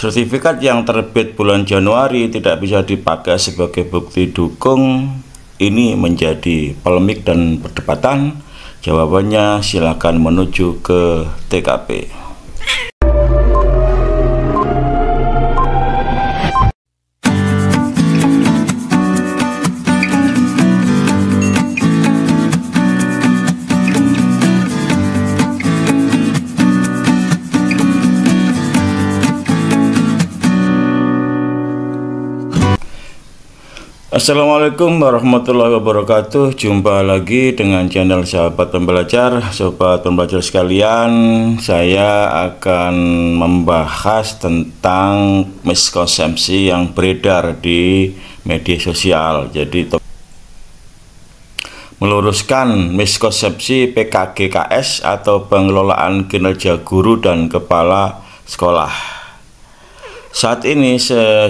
Sertifikat yang terbit bulan Januari tidak bisa dipakai sebagai bukti dukung. Ini menjadi polemik dan perdebatan. Jawabannya silakan menuju ke TKP. Assalamualaikum warahmatullahi wabarakatuh Jumpa lagi dengan channel sahabat pembelajar Sobat pembelajar sekalian Saya akan membahas tentang miskonsepsi yang beredar di media sosial Jadi meluruskan miskonsepsi PKGKS atau pengelolaan kinerja guru dan kepala sekolah saat ini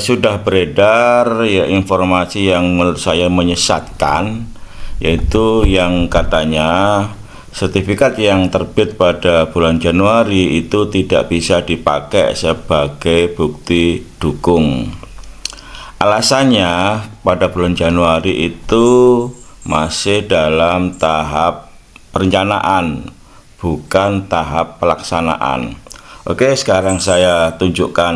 sudah beredar ya informasi yang menurut saya menyesatkan yaitu yang katanya sertifikat yang terbit pada bulan Januari itu tidak bisa dipakai sebagai bukti dukung. Alasannya pada bulan Januari itu masih dalam tahap perencanaan bukan tahap pelaksanaan. Oke sekarang saya tunjukkan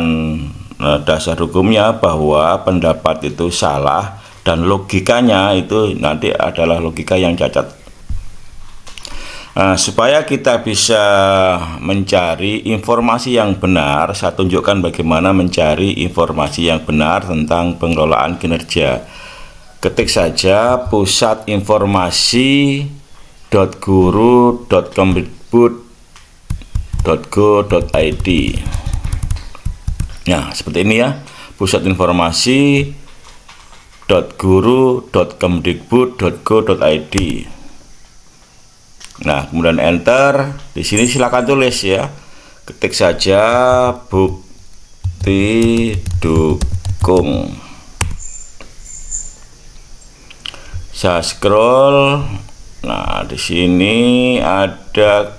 eh, dasar hukumnya bahwa pendapat itu salah dan logikanya itu nanti adalah logika yang cacat nah, supaya kita bisa mencari informasi yang benar saya tunjukkan bagaimana mencari informasi yang benar tentang pengelolaan kinerja ketik saja pusat informasi .go.id. Nah, ya, seperti ini ya. Pusat informasi .guru.kemdikbud.go.id. Nah, kemudian enter. Di sini silakan tulis ya. Ketik saja bukti dukung. Saya scroll. Nah, di sini ada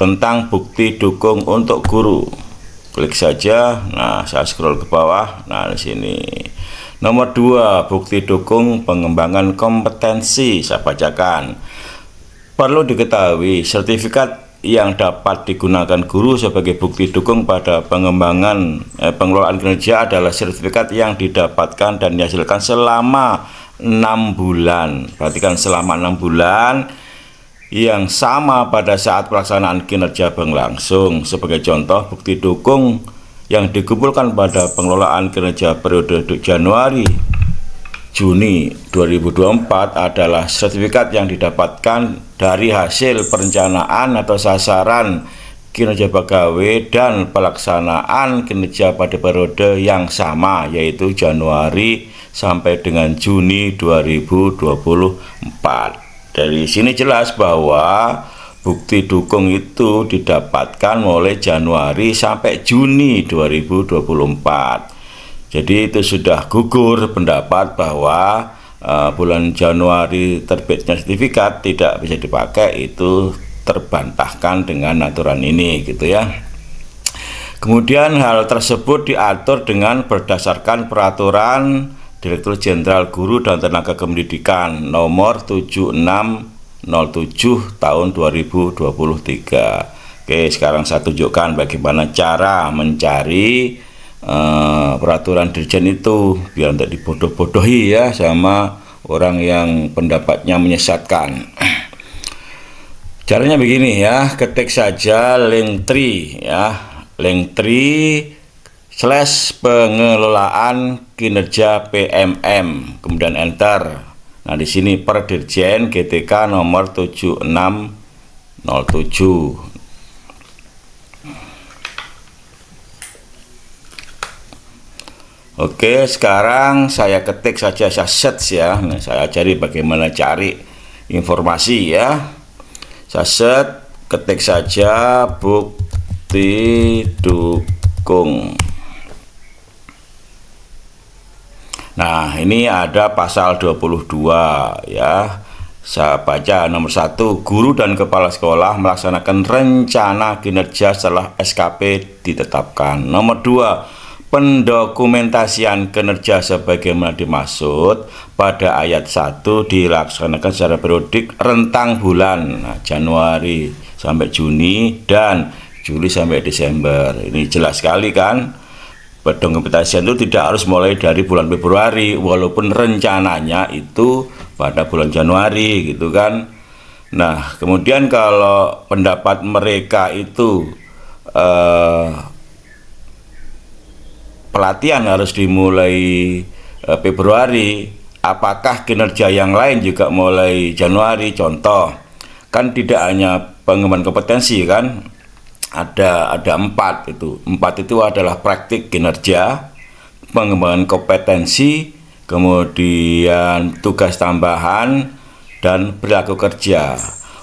tentang bukti dukung untuk guru. Klik saja. Nah, saya scroll ke bawah. Nah, di sini. Nomor 2, bukti dukung pengembangan kompetensi. Saya bacakan. Perlu diketahui, sertifikat yang dapat digunakan guru sebagai bukti dukung pada pengembangan eh, pengelolaan kinerja adalah sertifikat yang didapatkan dan dihasilkan selama enam bulan. Perhatikan selama enam bulan yang sama pada saat pelaksanaan kinerja bank langsung. Sebagai contoh, bukti dukung yang dikumpulkan pada pengelolaan kinerja periode Januari Juni 2024 adalah sertifikat yang didapatkan dari hasil perencanaan atau sasaran kinerja pegawai dan pelaksanaan kinerja pada periode yang sama yaitu Januari sampai dengan Juni 2024. Dari sini jelas bahwa bukti dukung itu didapatkan mulai Januari sampai Juni 2024. Jadi itu sudah gugur pendapat bahwa uh, bulan Januari terbitnya sertifikat tidak bisa dipakai itu terbantahkan dengan aturan ini gitu ya. Kemudian hal tersebut diatur dengan berdasarkan peraturan Direktur Jenderal Guru dan Tenaga Kependidikan nomor 7607 tahun 2023. Oke, sekarang saya tunjukkan bagaimana cara mencari uh, peraturan dirjen itu biar tidak dibodoh-bodohi ya sama orang yang pendapatnya menyesatkan. Caranya begini ya, ketik saja link 3 ya, link 3 slash pengelolaan kinerja PMM kemudian enter nah di sini per dirjen GTK nomor 7607 Oke, sekarang saya ketik saja saya search ya. Nah, saya cari bagaimana cari informasi ya. Saya search, ketik saja bukti dukung. Nah, ini ada pasal 22 ya. Saya baca nomor satu, guru dan kepala sekolah melaksanakan rencana kinerja setelah SKP ditetapkan. Nomor dua, pendokumentasian kinerja sebagaimana dimaksud pada ayat 1 dilaksanakan secara periodik rentang bulan nah, Januari sampai Juni dan Juli sampai Desember. Ini jelas sekali kan? Wedung kepitasian itu tidak harus mulai dari bulan Februari, walaupun rencananya itu pada bulan Januari gitu kan. Nah, kemudian kalau pendapat mereka itu eh, pelatihan harus dimulai eh, Februari, apakah kinerja yang lain juga mulai Januari? Contoh, kan tidak hanya pengembangan kompetensi kan, ada ada empat itu empat itu adalah praktik kinerja pengembangan kompetensi kemudian tugas tambahan dan perilaku kerja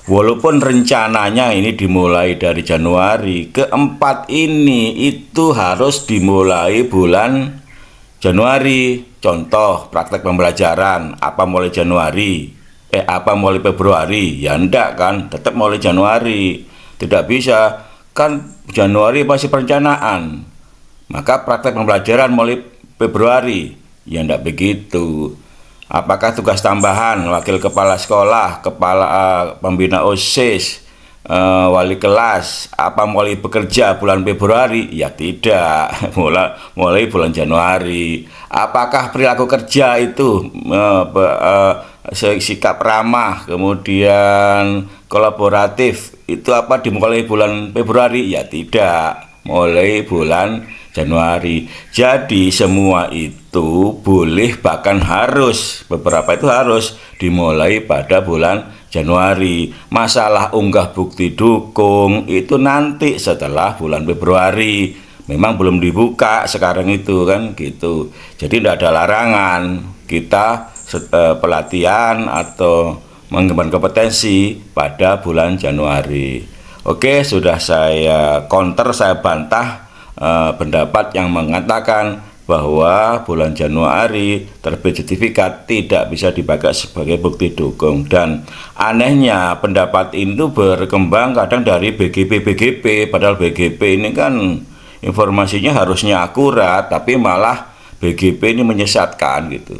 walaupun rencananya ini dimulai dari Januari keempat ini itu harus dimulai bulan Januari contoh praktek pembelajaran apa mulai Januari eh apa mulai Februari ya enggak kan tetap mulai Januari tidak bisa kan Januari masih perencanaan maka praktek pembelajaran mulai Februari ya tidak begitu apakah tugas tambahan wakil kepala sekolah kepala uh, pembina OSIS uh, wali kelas apa mulai bekerja bulan Februari ya tidak mulai mulai bulan Januari apakah perilaku kerja itu uh, be, uh, sikap ramah kemudian kolaboratif itu apa dimulai bulan Februari ya tidak mulai bulan Januari jadi semua itu boleh bahkan harus beberapa itu harus dimulai pada bulan Januari masalah unggah bukti dukung itu nanti setelah bulan Februari memang belum dibuka sekarang itu kan gitu jadi tidak ada larangan kita eh, pelatihan atau mengembangkan kompetensi pada bulan Januari. Oke, sudah saya counter, saya bantah eh, pendapat yang mengatakan bahwa bulan Januari terbit sertifikat tidak bisa dipakai sebagai bukti dukung dan anehnya pendapat itu berkembang kadang dari BGP BGP padahal BGP ini kan informasinya harusnya akurat tapi malah BGP ini menyesatkan gitu